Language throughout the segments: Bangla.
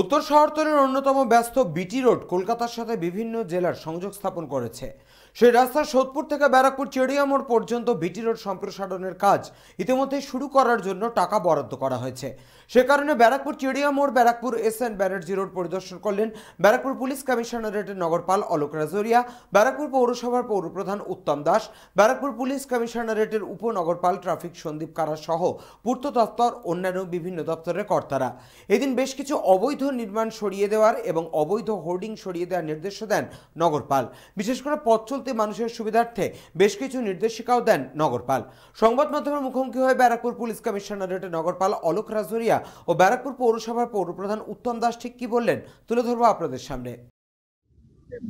উত্তর শহরতলের অন্যতম ব্যস্ত বিটি রোড কলকাতার সাথে বিভিন্ন জেলার সংযোগ স্থাপন করেছে সেই রাস্তা সোদপুর থেকে ব্যারাকপুর চেড়িয়ামোড় পর্যন্ত বিটি রোড সম্প্রসারণের কাজ ইতিমধ্যে শুরু করার জন্য টাকা বরাদ্দ করা হয়েছে সে কারণে Barrackpore Chiriamore Barrackpore S N Banerjee road পরিদর্শন করলেন ব্যারাকপুর পুলিশ কমিশনারেটের নগরপাল অলোক রাজরিয়া ব্যারাকপুর পৌরসভার পৌরপ্রধান উত্তম দাস ব্যারাকপুর পুলিশ কমিশনারেটের উপনগরপাল ট্রাফিক সন্দীপ কারা সহ পূর্ত দপ্তর অন্যান্য বিভিন্ন দপ্তরের কর্তারা এদিন বেশ কিছু অবৈধ নির্মাণ সরিয়ে দেওয়ার এবং অবৈধ হোর্ডিং সরিয়ে দেওয়ার নির্দেশ দেন নগরপাল বিশেষ করে পথ চলতে মানুষের সুবিধার্থে বেশ কিছু নির্দেশিকাও দেন নগরপাল সংবাদ মাধ্যমের মুখোমুখি হয়ে ব্যারাকপুর পুলিশ কমিশনারেটের নগরপাল অলোক রাজরিয়া ও ব্যারাকপুর পৌরসভার পৌরপ্রধান উত্তম দাস ঠিক কি বললেন তুলে ধরবো আপনাদের সামনে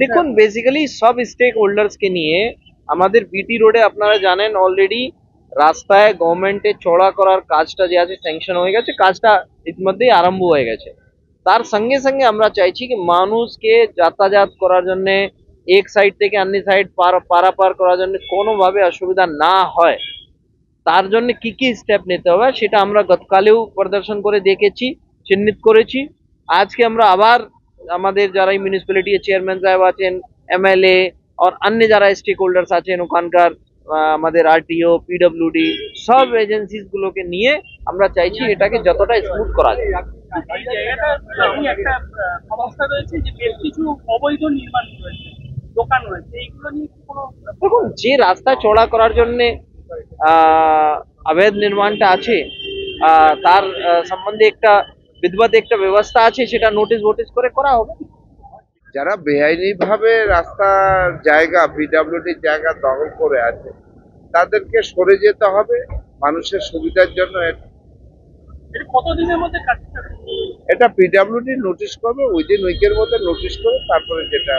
দেখুন বেসিক্যালি সব স্টেক হোল্ডার্সকে নিয়ে আমাদের বিটি রোডে আপনারা জানেন অলরেডি রাস্তায় গভর্নমেন্টে চড়া করার কাজটা যে আছে স্যাংশন হয়ে গেছে কাজটা ইতিমধ্যেই আরম্ভ হয়ে গেছে তার সঙ্গে সঙ্গে আমরা চাইছি যে মানুষ কে যাতায়াত করার জন্য এক সাইড থেকে অন্য সাইড পাড়া পার করার জন্য কোনো ভাবে অসুবিধা না হয় তার জন্য কি কি স্টেপ নিতে হবে সেটা আমরা গতকালেও প্রদর্শন করে দেখেছি চিহ্নিত করেছি আজকে আমরা আবার আমাদের যারা ইMunicipality এর চেয়ারম্যান সাহেব আছেন এমএলএ আর অন্য যারা স্টেকহোল্ডার্স আছেন Okankar আমাদের আরটিও পিডব্লিউডি সব এজেন্সিস গুলোকে নিয়ে আমরা চাইছি এটাকে যতটা স্মুথ করা যায় যে রাস্তা চড়া করার জন্য অবৈধ নির্মাণটা আছে তার সম্বন্ধে একটা বিধবাদ একটা ব্যবস্থা আছে সেটা নোটিশ ভোটিস করে করা হবে যারা বেআইনি ভাবে রাস্তার জায়গা পিডাব্লিউডির জায়গা দখল করে আছে তাদেরকে সরে যেতে হবে মানুষের সুবিধার জন্য কতদিনের মধ্যে এটা পিডাব্লিউডি নোটিশ করবে ওই দিন উইকের মধ্যে নোটিশ করে তারপরে যেটা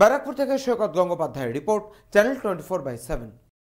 ব্যারাকপুর থেকে সৈকত গঙ্গোপাধ্যায়ের report channel twenty four by seven